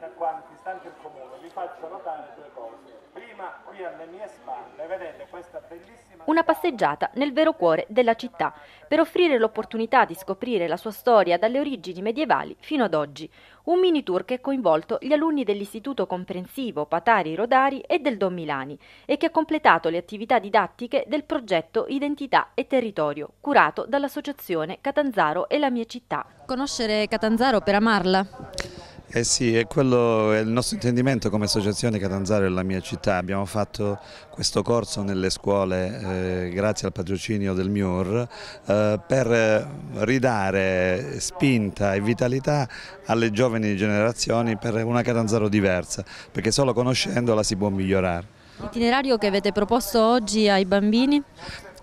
a quanti, stante il comune, vi faccio notare due cose. Prima, qui alle mie spalle, vedete questa bellissima... Una passeggiata nel vero cuore della città, per offrire l'opportunità di scoprire la sua storia dalle origini medievali fino ad oggi. Un mini tour che ha coinvolto gli alunni dell'Istituto Comprensivo Patari Rodari e del Don Milani e che ha completato le attività didattiche del progetto Identità e Territorio, curato dall'associazione Catanzaro e la mia città. Conoscere Catanzaro per amarla? Eh sì, è quello è il nostro intendimento come associazione Catanzaro e la mia città. Abbiamo fatto questo corso nelle scuole eh, grazie al patrocinio del MIUR eh, per ridare spinta e vitalità alle giovani generazioni per una Catanzaro diversa, perché solo conoscendola si può migliorare. L'itinerario che avete proposto oggi ai bambini?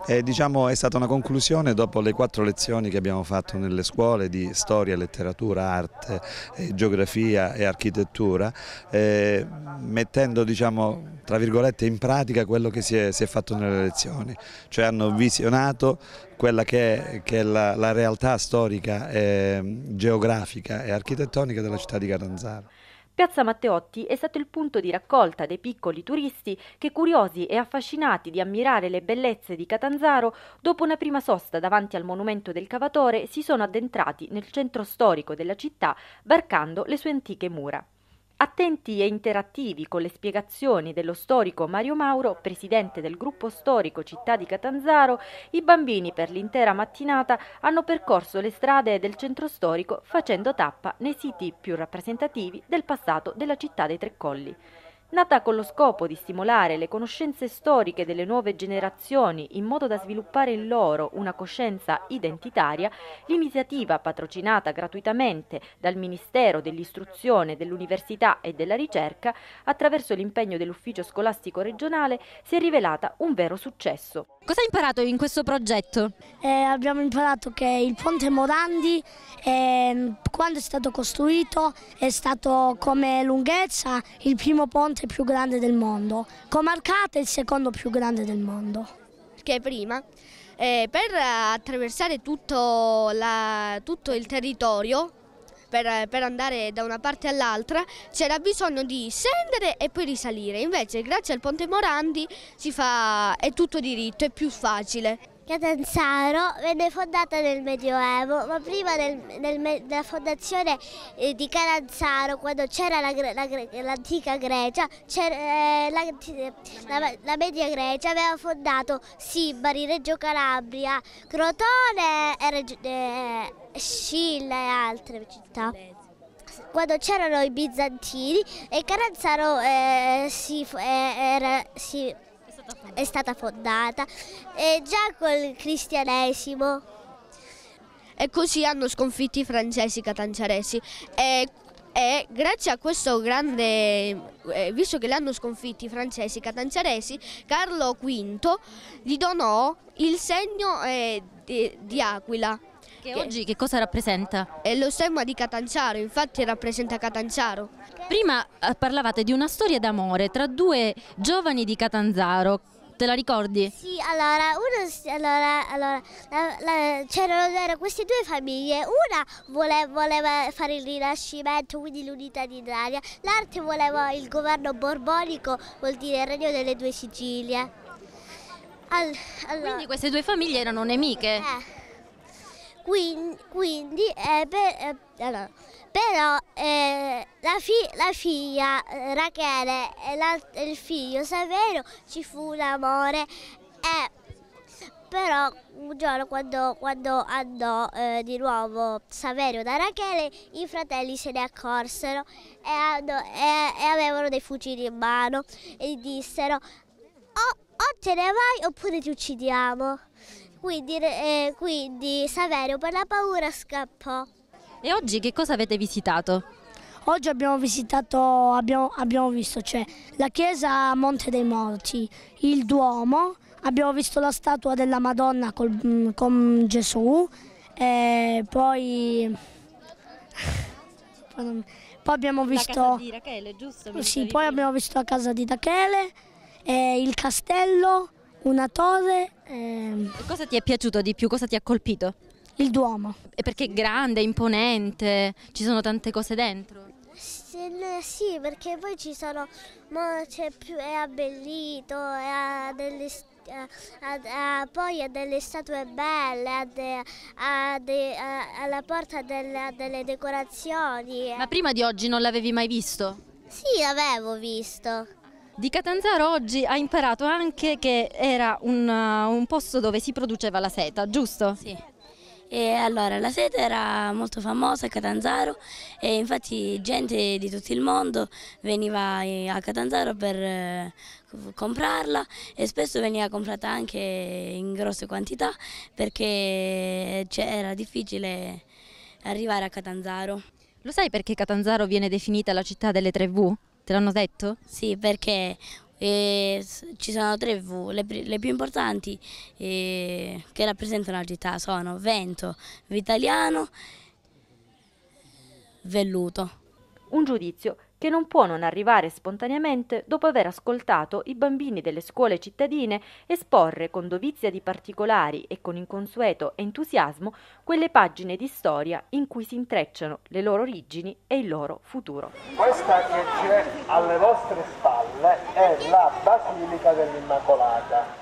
E, eh, diciamo, è stata una conclusione dopo le quattro lezioni che abbiamo fatto nelle scuole di storia, letteratura, arte, eh, geografia e architettura, eh, mettendo diciamo, tra virgolette, in pratica quello che si è, si è fatto nelle lezioni, cioè hanno visionato quella che è, che è la, la, realtà storica, eh, geografica e architettonica della città di Catanzaro. Piazza Matteotti è stato il punto di raccolta dei piccoli turisti che curiosi e affascinati di ammirare le bellezze di Catanzaro, dopo una prima sosta davanti al monumento del Cavatore si sono addentrati nel centro storico della città barcando le sue antiche mura. Attenti e interattivi con le spiegazioni dello storico Mario Mauro, presidente del gruppo storico Città di Catanzaro, i bambini per l'intera mattinata hanno percorso le strade del centro storico facendo tappa nei siti più rappresentativi del passato della città dei Tre Colli. Nata con lo scopo di stimolare le conoscenze storiche delle nuove generazioni in modo da sviluppare in loro una coscienza identitaria, l'iniziativa patrocinata gratuitamente dal Ministero dell'Istruzione, dell'Università e della Ricerca, attraverso l'impegno dell'Ufficio Scolastico Regionale, si è rivelata un vero successo. Cosa hai imparato in questo progetto? Eh, abbiamo imparato che il ponte Morandi, eh, quando è stato costruito, è stato come lunghezza il primo ponte monte più grande del mondo. Comarcate è il secondo più grande del mondo. Perché prima, eh, per attraversare tutto, la, tutto il territorio, per, per, andare da una parte all'altra c'era bisogno di scendere e poi risalire. Invece grazie al Ponte Morandi si fa, è tutto diritto, è più facile. Catanzaro venne fondata nel Medioevo, ma prima del, del, della fondazione eh, di Catanzaro, quando c'era l'antica eh, la, la, Grecia, eh, la, la, media Grecia aveva fondato Sibari, Reggio Calabria, Crotone e Reggio, eh, Scilla e altre città quando c'erano i bizantini e Caranzaro eh, si, eh, era, si è stata fondata e già col cristianesimo. E così hanno sconfitto i francesi catanciaresi e, e, grazie a questo grande, eh, visto che li hanno sconfitti i francesi catanciaresi, Carlo V gli donò il segno eh, di, di Aquila che, che oggi che cosa rappresenta? È lo stemma di Catanciaro, infatti rappresenta Catanciaro. Prima eh, parlavate di una storia d'amore tra due giovani di Catanzaro. Te la ricordi? Sì, allora, allora, allora c'erano queste due famiglie, una vole, voleva fare il rinascimento, quindi l'unità d'Italia, l'altra voleva il governo borbonico, vuol dire il regno delle due Sicilie. All, allora. Quindi queste due famiglie erano nemiche? Eh. Quindi, quindi eh, per, eh, no. però eh, la, fi, la, figlia eh, Rachele e, eh, il figlio Saverio ci fu l'amore eh, però un giorno quando, quando andò eh, di nuovo Saverio da Rachele i fratelli se ne accorsero e, andò, e, e avevano dei fucili in mano e gli dissero o, o te ne vai oppure ti uccidiamo. Quindi, eh, quindi Saverio per la paura scappò. E oggi che cosa avete visitato? Oggi abbiamo visitato, abbiamo, abbiamo visto cioè, la chiesa Monte dei Morti, il Duomo, abbiamo visto la statua della Madonna col, mm, con Gesù, e poi... poi abbiamo visto... La casa di Rachele, giusto? Sì, poi abbiamo visto la casa di Rachele, il castello, una torre. Ehm. E cosa ti è piaciuto di più? Cosa ti ha colpito? Il Duomo. E perché è grande, imponente, ci sono tante cose dentro? Sì, perché poi ci sono, più, è abbellito, è ha delle ha, eh, ha, ha, poi ha delle statue belle, de, de, alla porta del, delle decorazioni. Ma prima di oggi non l'avevi mai visto? Sì, l'avevo visto. Di Catanzaro oggi ha imparato anche che era un, uh, un posto dove si produceva la seta, giusto? Sì. E allora, la seta era molto famosa a Catanzaro e infatti gente di tutto il mondo veniva eh, a Catanzaro per eh, comprarla e spesso veniva comprata anche in grosse quantità perché eh, cioè, era difficile arrivare a Catanzaro. Lo sai perché Catanzaro viene definita la città delle tre V? Te l'hanno detto? Sì, perché eh, ci sono tre V, le, le più importanti eh, che rappresentano la città sono Vento, Vitaliano, Velluto. Un giudizio che non può non arrivare spontaneamente dopo aver ascoltato i bambini delle scuole cittadine esporre con dovizia di particolari e con inconsueto entusiasmo quelle pagine di storia in cui si intrecciano le loro origini e il loro futuro. Questa che c'è alle vostre spalle è la Basilica dell'Immacolata